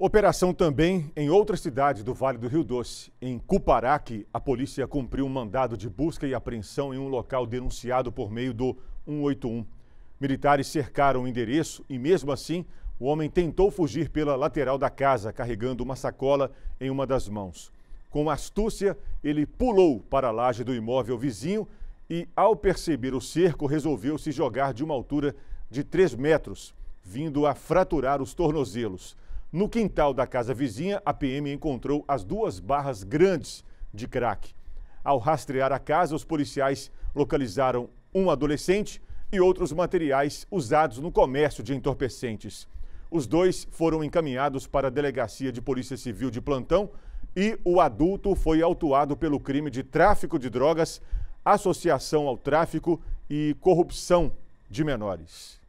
Operação também em outra cidade do Vale do Rio Doce. Em Cuparaque, a polícia cumpriu um mandado de busca e apreensão em um local denunciado por meio do 181. Militares cercaram o endereço e, mesmo assim, o homem tentou fugir pela lateral da casa, carregando uma sacola em uma das mãos. Com astúcia, ele pulou para a laje do imóvel vizinho e, ao perceber o cerco, resolveu se jogar de uma altura de 3 metros, vindo a fraturar os tornozelos. No quintal da casa vizinha, a PM encontrou as duas barras grandes de crack. Ao rastrear a casa, os policiais localizaram um adolescente e outros materiais usados no comércio de entorpecentes. Os dois foram encaminhados para a Delegacia de Polícia Civil de Plantão e o adulto foi autuado pelo crime de tráfico de drogas, associação ao tráfico e corrupção de menores.